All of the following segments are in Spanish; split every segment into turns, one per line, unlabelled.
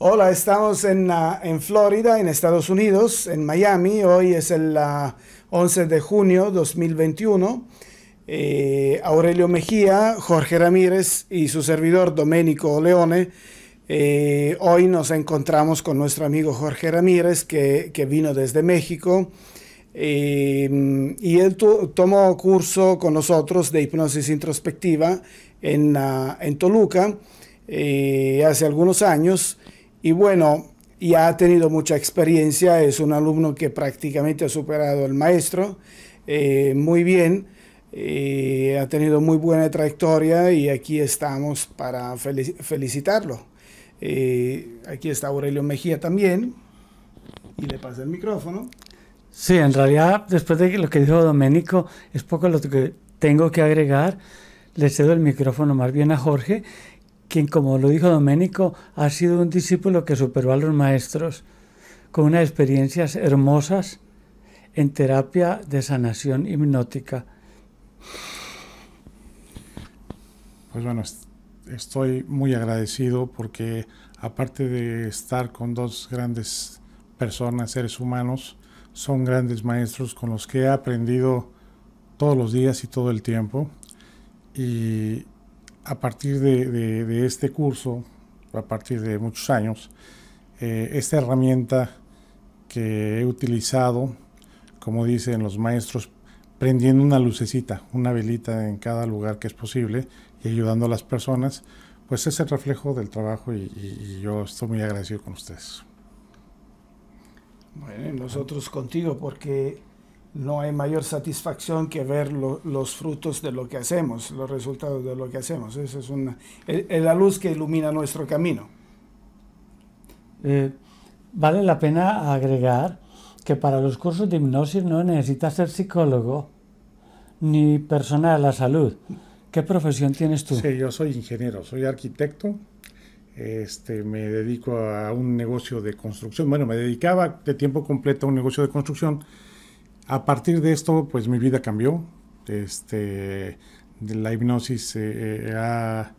Hola, estamos ah, en, Florida, en Estados Unidos, en Miami. Hoy es el 11 ah, de junio 2021. Eh, Aurelio Mejía, Jorge Ramírez y su servidor Domenico Leone. Eh, hoy nos encontramos con nuestro amigo Jorge Ramírez, que, vino desde México. Eh, y él tomó curso con nosotros de hipnosis introspectiva en, ah, en Toluca hace algunos años y bueno, ya ha tenido mucha experiencia, es un alumno que prácticamente ha superado al maestro eh, muy bien, eh, ha tenido muy buena trayectoria y aquí estamos para felicitarlo. Eh, aquí está Aurelio Mejía también y le pasa el micrófono.
Sí, en realidad después de lo que dijo Domenico es poco lo que tengo que agregar. Le cedo el micrófono más bien a Jorge quien, como lo dijo Doménico, ha sido un discípulo que superó a los maestros, con unas experiencias hermosas en terapia de sanación hipnótica.
Pues bueno, estoy muy agradecido porque aparte de estar con dos grandes personas, seres humanos, son grandes maestros con los que he aprendido todos los días y todo el tiempo. Y, a partir de, este curso, a partir de muchos años, eh, esta herramienta que he utilizado, como dicen los maestros, prendiendo una lucecita, una velita en cada lugar que es posible y ayudando a las personas, pues es el reflejo del trabajo y, yo estoy muy agradecido con ustedes.
Bueno, nosotros contigo, porque no hay mayor satisfacción que ver los frutos de lo que hacemos, los resultados de lo que hacemos. Esa es, una, la luz que ilumina nuestro camino.
Eh, vale la pena agregar que para los cursos de hipnosis no necesitas ser psicólogo
ni persona de la salud. ¿Qué profesión tienes tú? Sí, yo soy ingeniero, soy arquitecto. Este, me dedico a un negocio de construcción. Bueno, me dedicaba de tiempo completo a un negocio de construcción a partir de esto, pues mi vida cambió. Este, la hipnosis eh, eh, ha,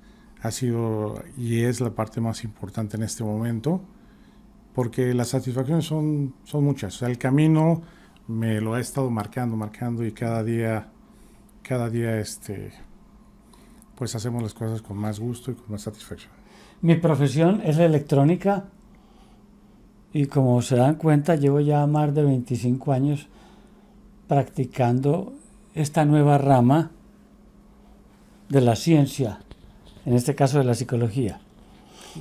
sido y es la parte más importante en este momento, porque las satisfacciones son, son muchas. el camino me lo ha estado marcando, marcando y cada día, cada día, este, pues hacemos las cosas con más gusto y con más satisfacción.
Mi profesión es la electrónica
y como se dan
cuenta, llevo ya más de 25 años practicando esta nueva rama de la ciencia, en este caso de la psicología.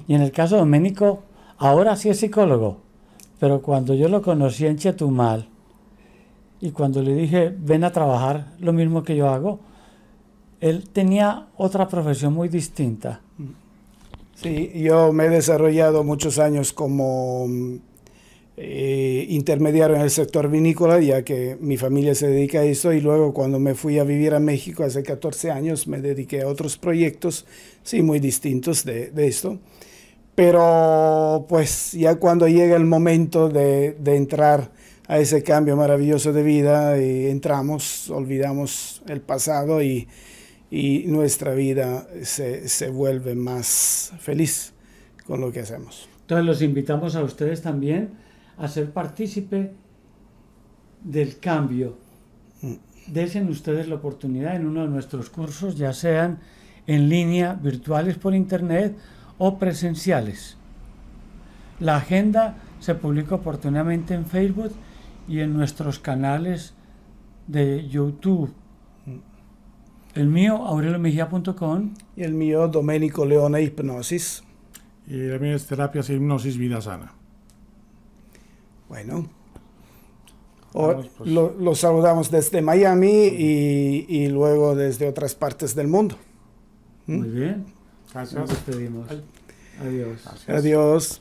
Y en el caso de Doménico, ahora sí es psicólogo, pero cuando yo lo conocí en Chetumal y cuando le dije, ven a trabajar lo mismo que yo hago, él tenía otra profesión muy distinta.
Sí, yo me he desarrollado muchos años como mm, eh, intermediario en el sector vinícola, ya que mi familia se dedica a eso, y luego cuando me fui a vivir a México hace 14 años, me dediqué a otros proyectos, sí, muy distintos de, esto. Pero pues ya cuando llega el momento de, entrar a ese cambio maravilloso de vida, y eh, entramos, olvidamos el pasado y, y nuestra vida se, se vuelve más feliz con lo que hacemos.
Entonces los invitamos a ustedes también a ser partícipe del cambio. Mm. Desen ustedes la oportunidad en uno de nuestros cursos, ya sean en línea, virtuales por internet o presenciales. La agenda se publica oportunamente en Facebook y en nuestros canales de YouTube.
Mm.
El mío, aureliomejía.com.
Y el mío, Domenico Leona
Hipnosis. Y el mío es Terapias Hipnosis Vida Sana.
Bueno, ah, pues, pues. los lo, saludamos desde Miami y, luego desde otras partes del mundo.
¿Mm? Muy bien.
Gracias. Nos despedimos. Adiós. Adiós.